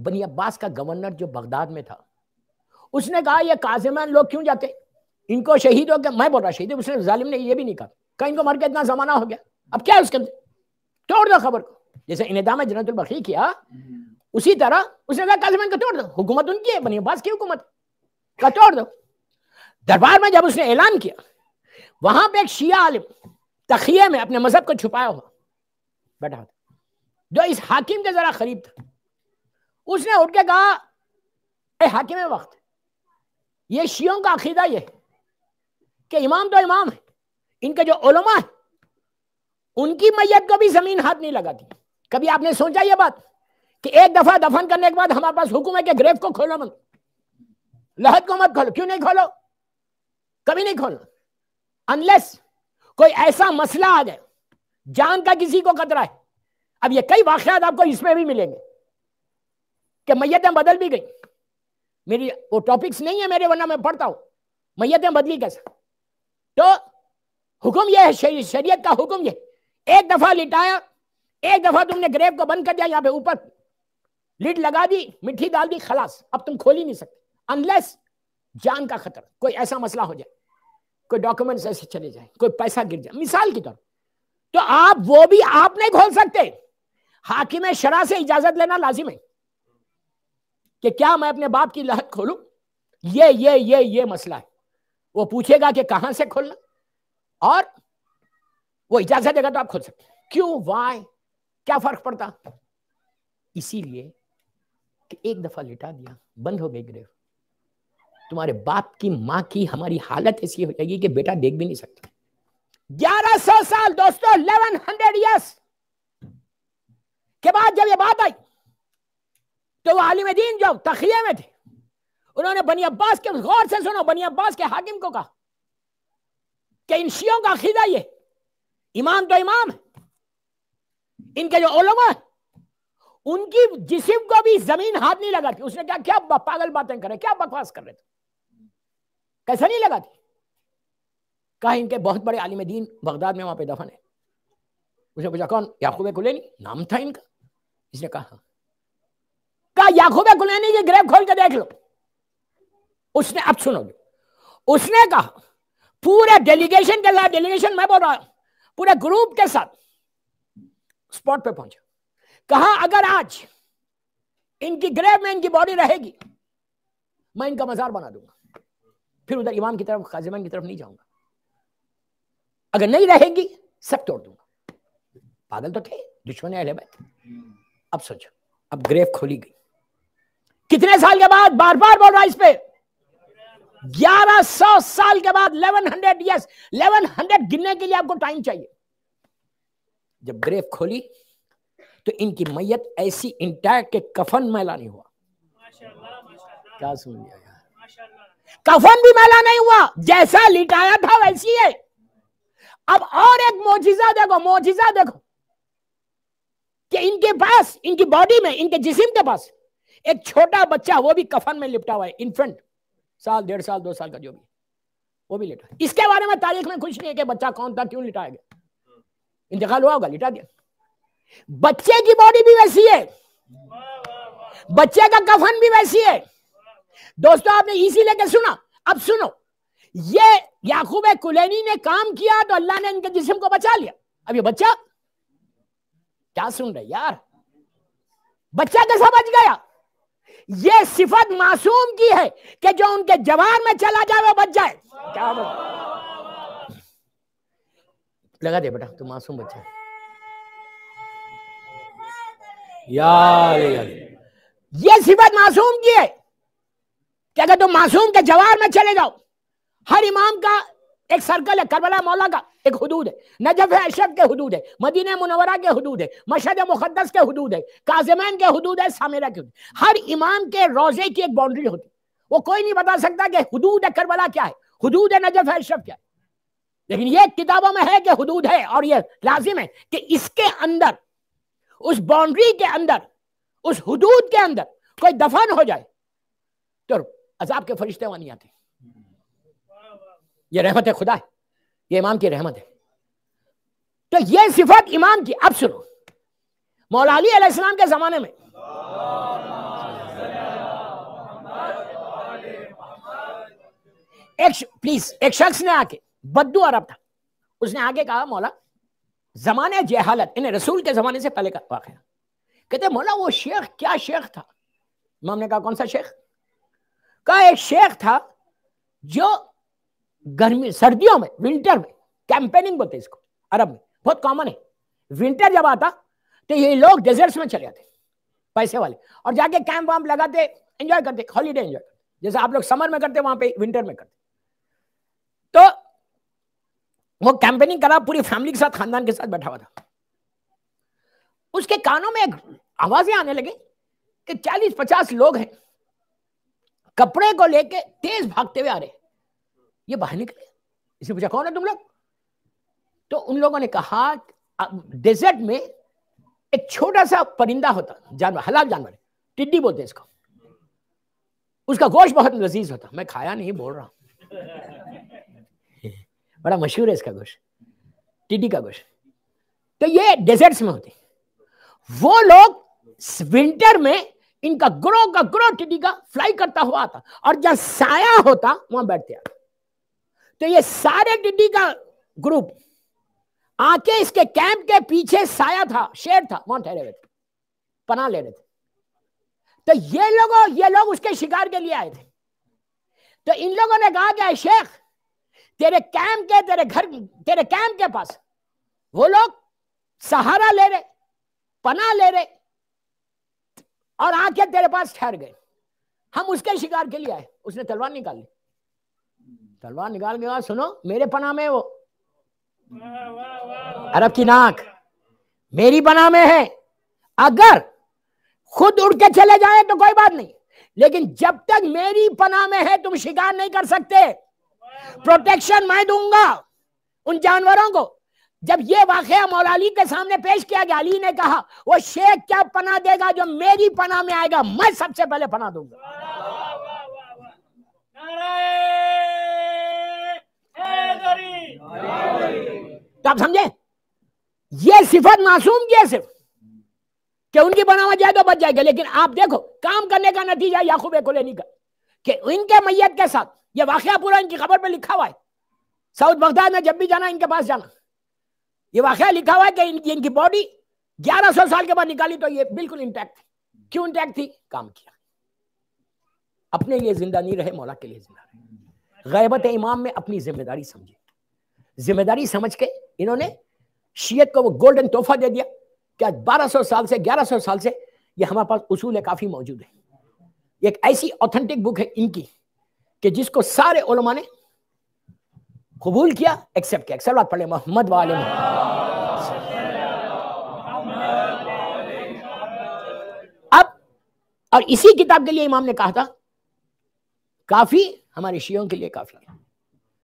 बनी अब्बास का गवर्नर जो बगदाद में था उसने कहा ये काजिमान लोग क्यों जाते इनको शहीद हो गया मैं बोल रहा शहीद उसने जालिम ने ये भी नहीं कहा कहीं इनको मर के इतना जमाना हो गया अब क्या है उसके अंदर तोड़ दो खबर को जैसे इनदाम जनतुलबखी किया उसी तरह उसने कहा काजिमान को तोड़ दो हुकूमत उनकी है बनी अब्बास की हुकूमत का तोड़ दो दरबार में जब उसने ऐलान किया वहां पे एक शिया आलिम तखिए में अपने मजहब को छुपाया हुआ बैठा जो इस हाकिम के जरा करीब था उसने उठ के कहा ए हाकिम वक्त ये शियों का अकीदा ये कि इमाम तो इमाम है इनके जो ओलमा है उनकी मैयत को भी जमीन हाथ नहीं लगाती कभी आपने सोचा ये बात कि एक दफा दफन करने के बाद हमारे पास हुक्म है कि ग्रेव को खोलो मत लहद को मत खोलो क्यों नहीं खोलो कभी नहीं खोलो अनलेस कोई ऐसा मसला आ जाए जान का किसी को खतरा है अब ये कई वाकत आपको इसमें भी मिलेंगे कि मैयतें बदल भी गई मेरी वो टॉपिक्स नहीं है मेरे वरना मैं पढ़ता हूँ मैयतें बदली कैसे तो हुक्म यह है शरीय शरीयत का हुक्म यह एक दफ़ा लिटाया एक दफ़ा तुमने ग्रेव को बंद कर दिया यहाँ पे ऊपर लिट लगा दी मिट्टी डाल दी खलास अब तुम खोल ही नहीं सकते अनलेस जान का खतरा कोई ऐसा मसला हो जाए कोई डॉक्यूमेंट्स ऐसे चले जाए कोई पैसा गिर जाए मिसाल की तौर तो आप वो भी आप नहीं खोल सकते हाकिम शरा से इजाजत लेना लाजिम है कि क्या मैं अपने बाप की लहत खोलू ये ये ये ये मसला है वो पूछेगा कि कहां से खोलना और वो इजाजत देगा तो आप खोल सकते क्यों वाय क्या फर्क पड़ता इसीलिए कि एक दफा लिटा दिया बंद हो गई ग्रेव तुम्हारे बाप की माँ की हमारी हालत ऐसी हो जाएगी कि बेटा देख भी नहीं सकता ग्यारह सौ साल दोस्तों इलेवन हंड्रेड ईयर्स के बाद जब ये बात आई तो वह आलिम दीन जो तखिए में थे उन्होंने बनी अब्बास के गौर से सुनो बनी अब्बास के हाकिम को कहा कि इन शियों का अकीदा ये इमाम तो इमाम इनके जो ओलमा उनकी जिसम को भी जमीन हाथ नहीं लगाती उसने क्या क्या पागल बातें करे क्या बकवास कर रहे थे कैसा नहीं लगाती कहा इनके बहुत बड़े आलिम दीन बगदाद में वहां पे दफन है उसने पूछा कौन याकूब कुलेनी नाम था इनका इसने कहा हाँ। याकूब कुलैनी की ग्रेप खोल के देख लो उसने अब सुनोगे उसने कहा पूरे डेलीगेशन के साथ डेलीगेशन मैं बोल रहा हूं पूरे ग्रुप के साथ स्पॉट पे पहुंचा कहा अगर आज इनकी ग्रेव में इनकी बॉडी रहेगी मैं इनका मजार बना दूंगा फिर उधर इमाम की तरफ खाजिमान की तरफ नहीं जाऊंगा अगर नहीं रहेगी सब तोड़ दूंगा पागल तो थे दुश्मन अब सोचो अब ग्रेव खोली गई कितने साल के बाद बार बार बोल रहा है इस पे ग्यारह सौ साल के बाद 1100 हंड्रेड यस इलेवन हंड्रेड गिनने के लिए आपको टाइम चाहिए जब ग्रेव खोली तो इनकी मैयत ऐसी इंटैक्ट के कफन मैला नहीं हुआ क्या सुन लिया कफन भी मैला नहीं हुआ जैसा लिटाया था वैसी है अब और एक मोजिजा देखो मोजिजा देखो कि इनके पास इनकी बॉडी में इनके जिस्म के पास एक छोटा बच्चा वो भी कफन में लिपटा हुआ है इन्फेंट साल डेढ़ साल दो साल का जो भी वो भी लिटा इसके बारे में तारीख में कुछ नहीं है कि बच्चा कौन था क्यों लिटाया गया इंतकाल हुआ होगा लिटा दिया बच्चे की बॉडी भी वैसी है बच्चे का कफन भी वैसी है दोस्तों आपने इसी लेके सुना अब सुनो ये याकूब कुलैनी ने काम किया तो अल्लाह ने इनके जिस्म को बचा लिया अब ये बच्चा क्या सुन रहे यार बच्चा कैसा तो बच गया ये सिफत मासूम की है कि जो उनके जवान में चला जाए वो बच जाए क्या बात लगा दे बेटा तू मासूम बच्चा है ये सिफत मासूम की है कि अगर तुम मासूम के जवार में चले जाओ हर इमाम का एक सर्कल है करबला मौला का एक हदूद है नजफ अशब के हदूद है मदीन मुनवरा के हदूद है मशद मुकदस के हदूद है काजमैन के हदूद है सामेरा के हर इमाम के रोजे की एक बाउंड्री होती है वो कोई नहीं बता सकता कि हदूद है करबला क्या है हदूद है नजफ अशब क्या है लेकिन ये किताबों में है कि हदूद है और ये लाजिम है कि इसके अंदर उस बाउंड्री के अंदर उस हदूद के अंदर कोई दफन हो जाए तो अजाब के फरिश्ते वहां नहीं आते ये रहमत है खुदा है ये इमाम की रहमत है तो ये सिफत इमाम की अब सुनो मौलाली अलैहिस्सलाम के जमाने में एक प्लीज एक शख्स ने आके बद्दू अरब था उसने आगे कहा मौला जमाने जहालत इन्हें रसूल के जमाने से पहले का वाकया कहते मौला वो शेख क्या शेख था इमाम ने कहा कौन सा शेख कहा एक शेख था जो गर्मी सर्दियों में विंटर में कैंपेनिंग बोलते इसको अरब में बहुत कॉमन है विंटर जब आता तो ये लोग डेजर्ट्स में चले जाते पैसे वाले और जाके कैंप वैम्प लगाते एंजॉय करते हॉलीडे एंजॉय करते जैसे आप लोग समर में करते वहां पे विंटर में करते तो वो कैंपेनिंग करा पूरी फैमिली के साथ खानदान के साथ बैठा हुआ था उसके कानों में एक आवाजें आने लगी कि चालीस पचास लोग हैं कपड़े को लेके तेज भागते हुए आ रहे ये बाहर निकले इसने पूछा कौन है तुम लोग तो उन लोगों ने कहा डेजर्ट में एक छोटा सा परिंदा होता जानवर हलाल जानवर टिड्डी बोलते हैं इसको उसका गोश्त बहुत लजीज होता मैं खाया नहीं बोल रहा बड़ा मशहूर है इसका गोश्त टिड्डी का गोश्त तो ये डेजर्ट्स में होते वो लोग विंटर में इनका ग्रो का ग्रो टिड्डी का फ्लाई करता हुआ आता और जहां साया होता वहां बैठते आते तो ये सारे टिड्डी का ग्रुप आके इसके कैंप के पीछे साया था शेर था ठहरे हुए पना ले रहे थे तो ये लोग ये लोग उसके शिकार के लिए आए थे तो इन लोगों ने कहा क्या शेख तेरे कैंप के तेरे घर तेरे कैंप के पास वो लोग सहारा ले रहे पना ले रहे और आके तेरे पास ठहर गए हम उसके शिकार के लिए आए उसने तलवार निकाल ली तलवार निकाल के कहा सुनो मेरे पना में वो अरब की नाक मेरी पना में है अगर खुद उड़ के चले जाए तो कोई बात नहीं लेकिन जब तक मेरी पना में है तुम शिकार नहीं कर सकते प्रोटेक्शन मैं दूंगा उन जानवरों को जब ये वाकया मौलाली के सामने पेश किया गया अली ने कहा वो शेख क्या पना देगा जो मेरी पना में आएगा मैं सबसे पहले पना दूंगा तो आप समझे ये सिफत मासूम की है सिर्फ कि उनकी बनावा जाए तो बच जाएगा लेकिन आप देखो काम करने का नतीजा याकूब को लेने का कि इनके मैयत के साथ ये वाक़ पूरा इनकी खबर पे लिखा हुआ है साउथ बगदाद में जब भी जाना इनके पास जाना ये वाक़ लिखा हुआ है कि इनकी इनकी बॉडी 1100 साल के बाद निकाली तो ये बिल्कुल इंटैक्ट थी क्यों इंटैक्ट थी काम किया अपने लिए जिंदा नहीं रहे मौला के लिए जिंदा रहे गैबत इमाम में अपनी जिम्मेदारी समझे जिम्मेदारी समझ के इन्होंने शीयत को वो गोल्डन तोहफा दे दिया क्या सौ साल से ग्यारह सौ साल से ये हमारे पास उसूल है काफ़ी मौजूद है एक ऐसी ऑथेंटिक बुक है इनकी कि जिसको सारे ओलमा ने कबूल किया एक्सेप्ट किया बात पढ़े मोहम्मद वाले अब और इसी किताब के लिए इमाम ने कहा था काफ़ी हमारे शियों के लिए काफ़ी है